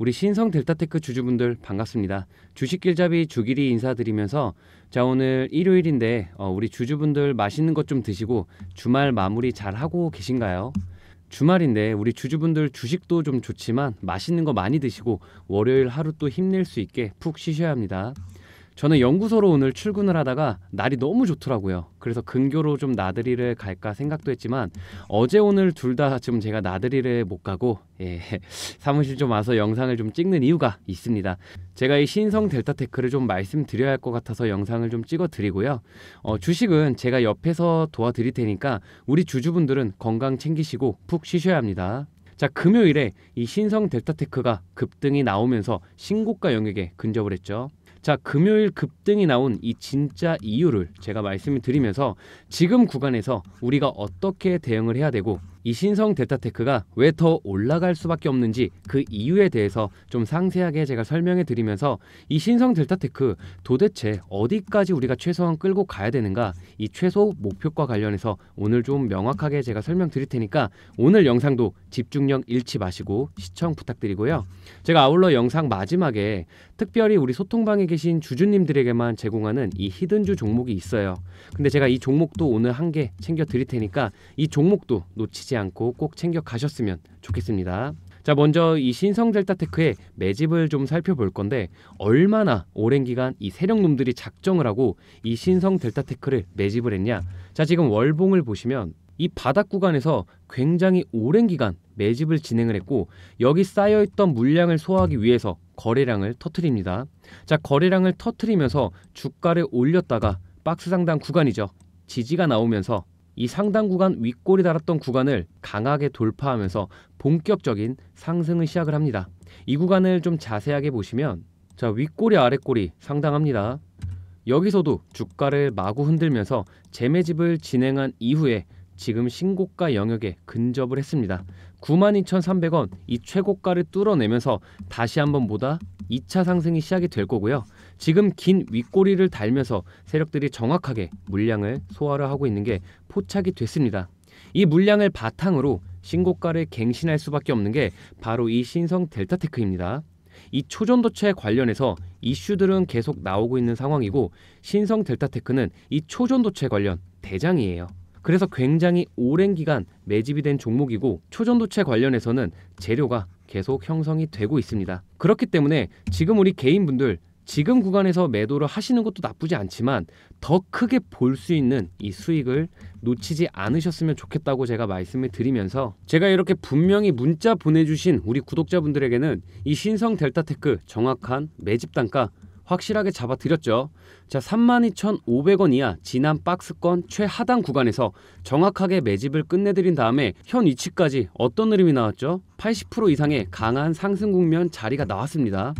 우리 신성 델타테크 주주분들 반갑습니다. 주식길잡이 주길이 인사드리면서 자 오늘 일요일인데 어, 우리 주주분들 맛있는 것 좀 드시고 주말 마무리 잘 하고 계신가요? 주말인데 우리 주주분들 주식도 좀 좋지만 맛있는 거 많이 드시고 월요일 하루 또 힘낼 수 있게 푹 쉬셔야 합니다. 저는 연구소로 오늘 출근을 하다가 날이 너무 좋더라고요. 그래서 근교로 좀 나들이를 갈까 생각도 했지만 어제 오늘 둘 다 지금 제가 나들이를 못 가고 예, 사무실 좀 와서 영상을 좀 찍는 이유가 있습니다. 제가 이 신성 델타테크를 좀 말씀드려야 할 것 같아서 영상을 좀 찍어 드리고요. 어, 주식은 제가 옆에서 도와드릴 테니까 우리 주주분들은 건강 챙기시고 푹 쉬셔야 합니다. 자 금요일에 이 신성 델타테크가 급등이 나오면서 신고가 영역에 근접을 했죠. 자, 금요일 급등이 나온 이 진짜 이유를 제가 말씀을 드리면서 지금 구간에서 우리가 어떻게 대응을 해야 되고 이 신성 데타테크가 왜 더 올라갈 수밖에 없는지 그 이유에 대해서 좀 상세하게 제가 설명해 드리면서 이 신성 델타테크 도대체 어디까지 우리가 최소한 끌고 가야 되는가 이 최소 목표과 관련해서 오늘 좀 명확하게 제가 설명드릴 테니까 오늘 영상도 집중력 잃지 마시고 시청 부탁드리고요. 제가 아울러 영상 마지막에 특별히 우리 소통방에 계신 주주님들에게만 제공하는 이 히든주 종목이 있어요. 근데 제가 이 종목도 오늘 한 개 챙겨 드릴 테니까 이 종목도 놓치지 놓치지 않고 꼭 챙겨 가셨으면 좋겠습니다. 자 먼저 이 신성 델타테크의 매집을 좀 살펴볼 건데 얼마나 오랜 기간 이 세력놈들이 작정을 하고 이 신성 델타테크를 매집을 했냐 자 지금 월봉을 보시면 이 바닥 구간에서 굉장히 오랜 기간 매집을 진행을 했고 여기 쌓여있던 물량을 소화하기 위해서 거래량을 터트립니다 자 거래량을 터트리면서 주가를 올렸다가 박스 상단 구간이죠 지지가 나오면서 이 상당 구간 윗골이 달았던 구간을 강하게 돌파하면서 본격적인 상승을 시작을 합니다. 이 구간을 좀 자세하게 보시면 자 윗골이 아랫골이 상당합니다. 여기서도 주가를 마구 흔들면서 재매집을 진행한 이후에 지금 신고가 영역에 근접을 했습니다. 92,300원 이 최고가를 뚫어내면서 다시 한번 보다 2차 상승이 시작이 될 거고요. 지금 긴 윗꼬리를 달면서 세력들이 정확하게 물량을 소화를 하고 있는 게 포착이 됐습니다. 이 물량을 바탕으로 신고가를 갱신할 수밖에 없는 게 바로 이 신성 델타테크입니다. 이 초전도체 관련해서 이슈들은 계속 나오고 있는 상황이고 신성 델타테크는 이 초전도체 관련 대장이에요. 그래서 굉장히 오랜 기간 매집이 된 종목이고 초전도체 관련해서는 재료가 계속 형성이 되고 있습니다. 그렇기 때문에 지금 우리 개인분들 지금 구간에서 매도를 하시는 것도 나쁘지 않지만 더 크게 볼 수 있는 이 수익을 놓치지 않으셨으면 좋겠다고 제가 말씀을 드리면서 제가 이렇게 분명히 문자 보내주신 우리 구독자분들에게는 이 신성 델타테크 정확한 매집 단가 확실하게 잡아드렸죠. 자, 32,500원 이하 지난 박스권 최하단 구간에서 정확하게 매집을 끝내드린 다음에 현 위치까지 어떤 흐름이 나왔죠? 80% 이상의 강한 상승 국면 자리가 나왔습니다.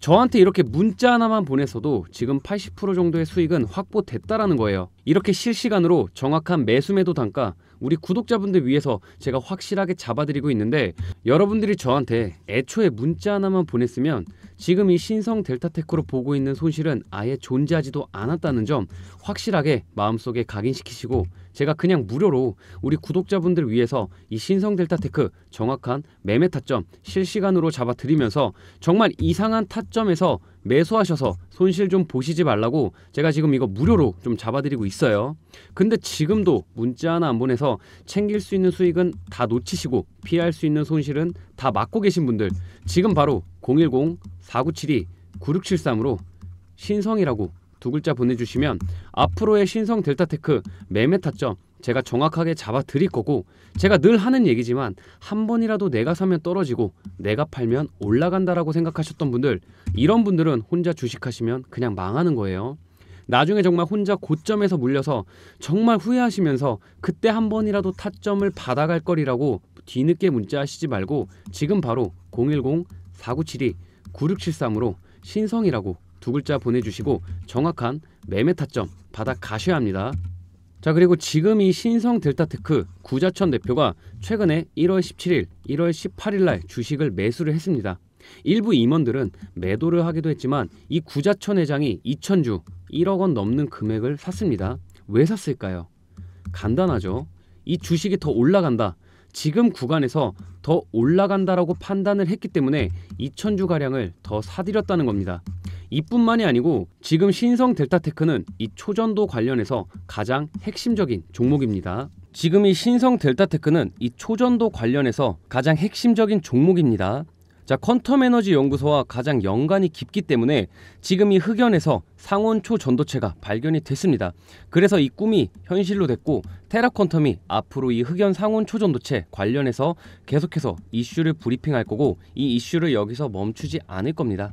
저한테 이렇게 문자 하나만 보내서도 지금 80% 정도의 수익은 확보됐다라는 거예요. 이렇게 실시간으로 정확한 매수매도 단가, 우리 구독자분들 위해서 제가 확실하게 잡아드리고 있는데 여러분들이 저한테 애초에 문자 하나만 보냈으면 지금 이 신성 델타테크로 보고 있는 손실은 아예 존재하지도 않았다는 점 확실하게 마음속에 각인시키시고 제가 그냥 무료로 우리 구독자분들 위해서 이 신성 델타테크 정확한 매매 타점 실시간으로 잡아드리면서 정말 이상한 타점에서 매수하셔서 손실 좀 보시지 말라고 제가 지금 이거 무료로 좀 잡아드리고 있어요. 근데 지금도 문자 하나 안 보내서 챙길 수 있는 수익은 다 놓치시고 피할 수 있는 손실은 다 막고 계신 분들 지금 바로 010-4972-9673으로 신성이라고 두 글자 보내주시면 앞으로의 신성 델타테크 매매 타점 제가 정확하게 잡아드릴 거고 제가 늘 하는 얘기지만 한 번이라도 내가 사면 떨어지고 내가 팔면 올라간다라고 생각하셨던 분들 이런 분들은 혼자 주식하시면 그냥 망하는 거예요. 나중에 정말 혼자 고점에서 물려서 정말 후회하시면서 그때 한 번이라도 타점을 받아갈 거리라고 뒤늦게 문자하시지 말고 지금 바로 010-4972-9673으로 신성이라고 두 글자 보내주시고 정확한 매매 타점 받아 가셔야 합니다. 자 그리고 지금 이 신성 델타테크 구자천 대표가 최근에 1월 17일, 1월 18일 날 주식을 매수를 했습니다. 일부 임원들은 매도를 하기도 했지만 이 구자천 회장이 2천주 1억 원 넘는 금액을 샀습니다. 왜 샀을까요? 간단하죠. 이 주식이 더 올라간다. 지금 구간에서 더 올라간다라고 판단을 했기 때문에 2천주 가량을 더 사들였다는 겁니다. 이뿐만이 아니고 지금 신성 델타테크는 이 초전도 관련해서 가장 핵심적인 종목입니다. 지금 이 신성 델타테크는 이 초전도 관련해서 가장 핵심적인 종목입니다. 자, 퀀텀 에너지 연구소와 가장 연관이 깊기 때문에 지금 이 흑연에서 상온초 전도체가 발견이 됐습니다. 그래서 이 꿈이 현실로 됐고 테라 퀀텀이 앞으로 이 흑연 상온초 전도체 관련해서 계속해서 이슈를 브리핑할 거고 이 이슈를 여기서 멈추지 않을 겁니다.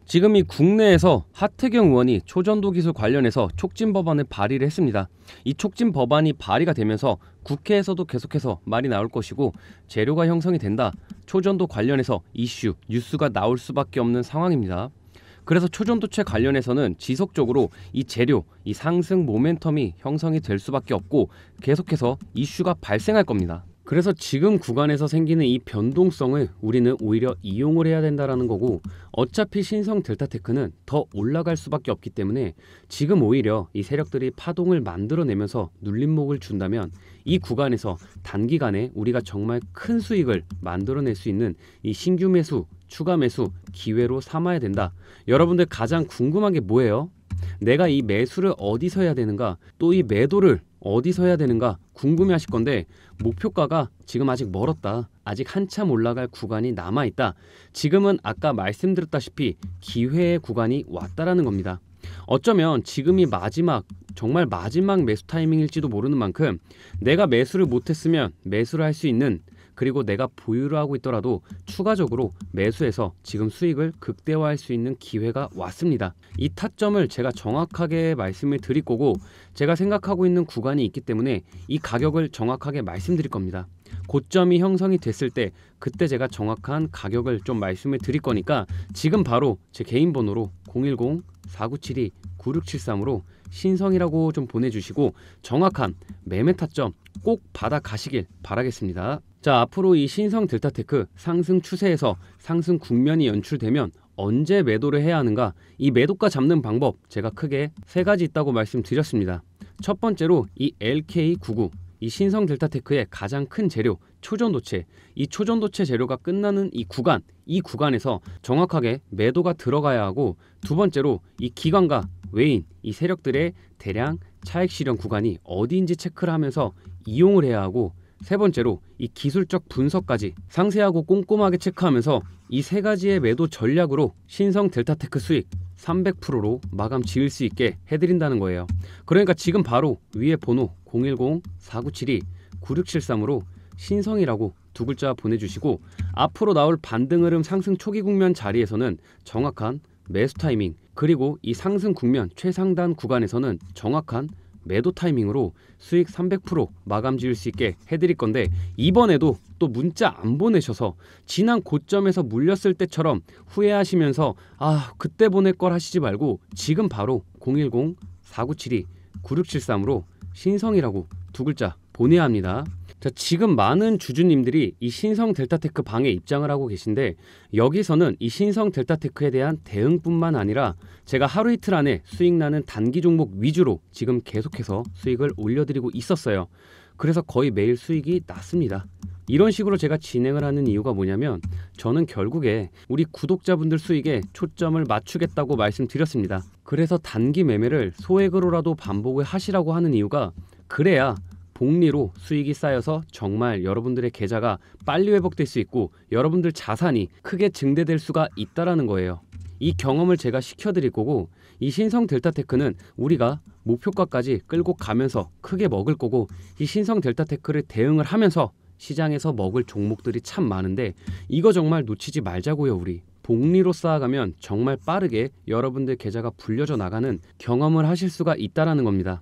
지금 이 국내에서 하태경 의원이 초전도 기술 관련해서 촉진 법안을 발의를 했습니다. 이 촉진 법안이 발의가 되면서 국회에서도 계속해서 말이 나올 것이고 재료가 형성이 된다. 초전도 관련해서 이슈, 뉴스가 나올 수밖에 없는 상황입니다. 그래서 초전도체 관련해서는 지속적으로 이 재료, 이 상승 모멘텀이 형성이 될 수밖에 없고 계속해서 이슈가 발생할 겁니다. 그래서 지금 구간에서 생기는 이 변동성을 우리는 오히려 이용을 해야 된다라는 거고 어차피 신성 델타테크는 더 올라갈 수밖에 없기 때문에 지금 오히려 이 세력들이 파동을 만들어내면서 눌림목을 준다면 이 구간에서 단기간에 우리가 정말 큰 수익을 만들어낼 수 있는 이 신규 매수, 추가 매수 기회로 삼아야 된다. 여러분들 가장 궁금한 게 뭐예요? 내가 이 매수를 어디서 해야 되는가? 또 이 매도를 어디서 해야 되는가 궁금해 하실 건데 목표가가 지금 아직 멀었다. 아직 한참 올라갈 구간이 남아 있다. 지금은 아까 말씀드렸다시피 기회의 구간이 왔다라는 겁니다. 어쩌면 지금이 마지막 정말 마지막 매수 타이밍일지도 모르는 만큼 내가 매수를 못했으면 매수를 할 수 있는 그리고 내가 보유를 하고 있더라도 추가적으로 매수해서 지금 수익을 극대화할 수 있는 기회가 왔습니다. 이 타점을 제가 정확하게 말씀을 드릴 거고 제가 생각하고 있는 구간이 있기 때문에 이 가격을 정확하게 말씀드릴 겁니다. 고점이 형성이 됐을 때 그때 제가 정확한 가격을 좀 말씀을 드릴 거니까 지금 바로 제 개인 번호로 010-4972-9673으로 신성이라고 좀 보내주시고 정확한 매매 타점 꼭 받아 가시길 바라겠습니다. 자, 앞으로 이 신성 델타테크 상승 추세에서 상승 국면이 연출되면 언제 매도를 해야 하는가? 이 매도가 잡는 방법 제가 크게 세 가지 있다고 말씀드렸습니다. 첫 번째로 이 LK99 이 신성 델타테크의 가장 큰 재료 초전도체 이 초전도체 재료가 끝나는 이 구간 이 구간에서 정확하게 매도가 들어가야 하고 두 번째로 이 기관과 외인 이 세력들의 대량 차익 실현 구간이 어디인지 체크를 하면서 이용을 해야 하고 세 번째로 이 기술적 분석까지 상세하고 꼼꼼하게 체크하면서 이 세 가지의 매도 전략으로 신성 델타테크 수익 300%로 마감 지을 수 있게 해드린다는 거예요. 그러니까 지금 바로 위에 번호 010-4972-9673으로 신성이라고 두 글자 보내주시고 앞으로 나올 반등 흐름 상승 초기 국면 자리에서는 정확한 매수 타이밍 그리고 이 상승 국면 최상단 구간에서는 정확한 매도 타이밍으로 수익 300% 마감 지을 수 있게 해드릴 건데 이번에도 또 문자 안 보내셔서 지난 고점에서 물렸을 때처럼 후회하시면서 아 그때 보낼 걸 하시지 말고 지금 바로 010-4972-9673으로 신성이라고 두 글자 보내야 합니다. 자, 지금 많은 주주님들이 이 신성 델타테크 방에 입장을 하고 계신데 여기서는 이 신성 델타테크에 대한 대응뿐만 아니라 제가 하루 이틀 안에 수익 나는 단기 종목 위주로 지금 계속해서 수익을 올려드리고 있었어요. 그래서 거의 매일 수익이 났습니다. 이런 식으로 제가 진행을 하는 이유가 뭐냐면 저는 결국에 우리 구독자분들 수익에 초점을 맞추겠다고 말씀드렸습니다. 그래서 단기 매매를 소액으로라도 반복을 하시라고 하는 이유가 그래야 복리로 수익이 쌓여서 정말 여러분들의 계좌가 빨리 회복될 수 있고 여러분들 자산이 크게 증대될 수가 있다라는 거예요. 이 경험을 제가 시켜드릴 거고 이 신성 델타테크는 우리가 목표가까지 끌고 가면서 크게 먹을 거고 이 신성 델타테크를 대응을 하면서 시장에서 먹을 종목들이 참 많은데 이거 정말 놓치지 말자고요 우리 복리로 쌓아가면 정말 빠르게 여러분들 계좌가 불려져 나가는 경험을 하실 수가 있다라는 겁니다.